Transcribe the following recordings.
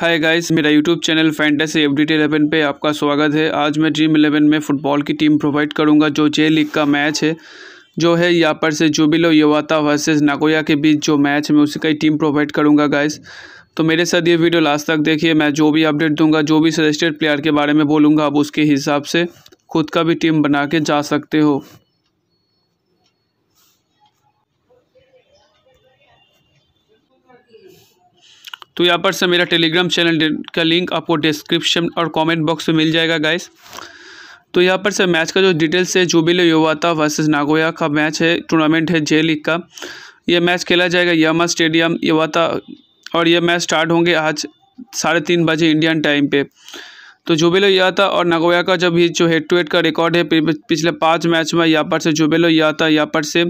हाय guys मेरा YouTube channel fantasy D eleven पे आपका स्वागत है आज मैं ड्रीम इलेवन में फ़ुटबॉल की टीम प्रोवाइड करूंगा जो जे लीग का मैच है जो है यहाँ पर से जुबिलो योवाता वर्सेस नागोया के बीच जो मैच है मैं उसी का ही टीम प्रोवाइड करूंगा गाइस तो मेरे साथ ये वीडियो लास्ट तक देखिए मैं जो भी अपडेट दूंगा जो भी सजेस्टेड प्लेयर के बारे में बोलूँगा आप उसके हिसाब से खुद का भी टीम बना के जा सकते हो तो यहाँ पर से मेरा टेलीग्राम चैनल का लिंक आपको डिस्क्रिप्शन और कमेंट बॉक्स में मिल जाएगा गाइस तो यहाँ पर से मैच का जो डिटेल्स है जुबिले युवाता वर्सेस नागोया का मैच है टूर्नामेंट है जे लीग का यह मैच खेला जाएगा यामा स्टेडियम युवाता और यह मैच स्टार्ट होंगे आज साढ़े तीन बजे इंडियन टाइम पे तो जुबेलो याता और नागोया का जब भी जो हेड टू हेड का रिकॉर्ड है पिछले पाँच मैच में यहाँ पर से जुबेलो याता यहाँ पर से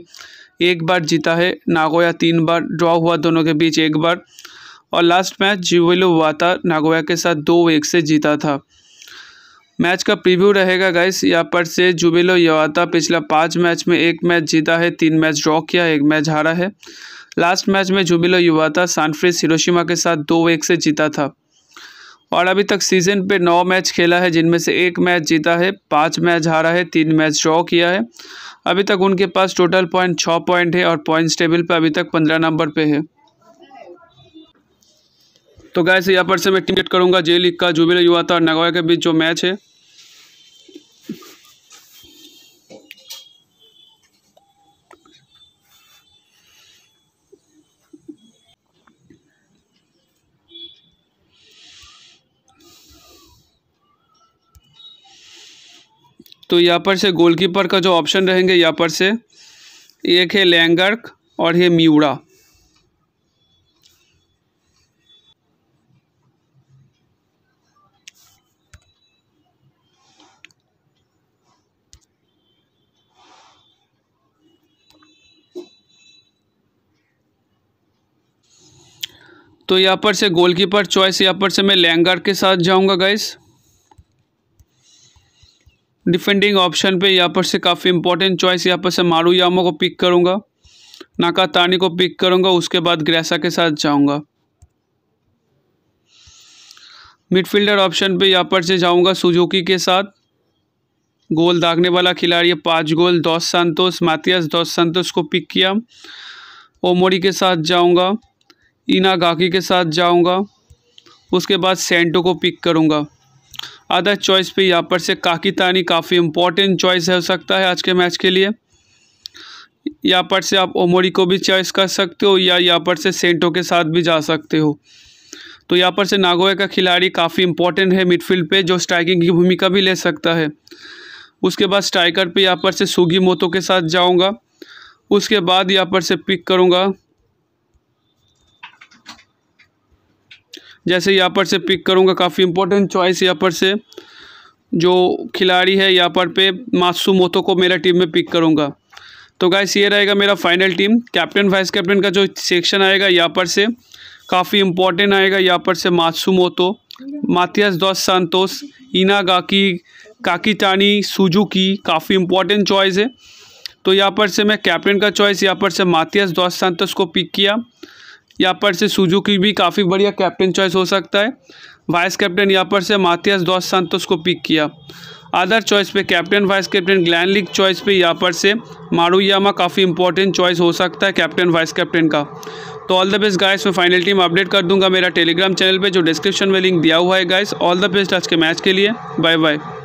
एक बार जीता है नागोया तीन बार ड्रॉ हुआ दोनों के बीच एक बार और लास्ट मैच जीवेलो वाता नागोया के साथ दो एक से जीता था मैच का प्रीव्यू रहेगा गाइस यहाँ पर से जुबेलो यवाता पिछला पाँच मैच में एक मैच जीता है तीन मैच ड्रॉ किया एक मैच हारा है लास्ट मैच में जुबिलो युवाता सानफ्री हिरोशिमा के साथ दो एक से जीता था और अभी तक सीजन पे नौ मैच खेला है जिनमें से एक मैच जीता है पाँच मैच हारा है तीन मैच ड्रॉ किया है अभी तक उनके पास टोटल पॉइंट छः पॉइंट है और पॉइंट्स टेबल पर अभी तक पंद्रह नंबर पर है तो से यहाँ पर से मैं टीम करूँगा जे लीग का जुबिल युवा और नगवा के बीच जो मैच है तो यहाँ पर से गोलकीपर का जो ऑप्शन रहेंगे यहाँ पर से एक है लैंगर्क और है म्यूरा तो यहाँ पर से गोलकीपर चॉइस यहाँ पर से मैं लैंगार के साथ जाऊँगा गाइस डिफेंडिंग ऑप्शन पे यहाँ पर से काफ़ी इंपॉर्टेंट चॉइस यहाँ पर से मारू यामो को पिक करूँगा तानी को पिक करूँगा उसके बाद ग्रेसा के साथ जाऊँगा मिडफील्डर ऑप्शन पे यहाँ पर से जाऊँगा सुजुकी के साथ गोल दागने वाला खिलाड़ी पाँच गोल दस संतोष मातियास दस संतोष को पिक किया ओमोरी के साथ जाऊँगा इनागाकी के साथ जाऊंगा उसके बाद सेंटो को पिक करूंगा अदर चॉइस पे यहाँ पर से काकितानी काफ़ी इम्पोर्टेंट चॉइस हो सकता है आज के मैच के लिए यहाँ पर से आप ओमोरी को भी चॉइस कर सकते हो या यहाँ पर से सेंटो के साथ भी जा सकते हो तो यहाँ पर से नागोए का खिलाड़ी काफ़ी इम्पोर्टेंट है मिडफील्ड पे जो स्ट्राइकिंग की भूमिका भी ले सकता है उसके बाद स्ट्राइकर पे यहाँ पर से सुगी मोतो के साथ जाऊँगा उसके बाद यहाँ पर से पिक करूँगा जैसे यहाँ पर से पिक करूँगा काफ़ी इंपॉर्टेंट चॉइस यहाँ पर से जो खिलाड़ी है यहाँ पर पे मासू मोतो को मेरा टीम में पिक करूँगा तो गाइस ये रहेगा मेरा final team captain vice captain का जो सेक्शन आएगा यहाँ पर से काफ़ी इंपॉर्टेंट आएगा यहाँ पर से मासू मोतो Mathias dos Santos Inagaki Kakitani Suzuki काफ़ी इंपॉर्टेंट चॉइस है तो यहाँ पर से मैं कैप्टन का चॉइस यहाँ पर से माथियास दॉस सांतोस को पिक किया यहाँ पर से सुजुकी भी काफ़ी बढ़िया कैप्टन चॉइस हो सकता है वाइस कैप्टन यहाँ पर से मातियास दौस संतोष को पिक किया अदर चॉइस पे कैप्टन वाइस कैप्टन ग्लैंड लीग चॉइस पे यहाँ पर से मारूयामा काफ़ी इंपॉर्टेंट चॉइस हो सकता है कैप्टन वाइस कैप्टन का तो ऑल द बेस्ट गाइस मैं फाइनल टीम अपडेट कर दूंगा मेरा टेलीग्राम चैनल पे जो डिस्क्रिप्शन में लिंक दिया हुआ है गाइस ऑल द बेस्ट आज के मैच के लिए बाय बाय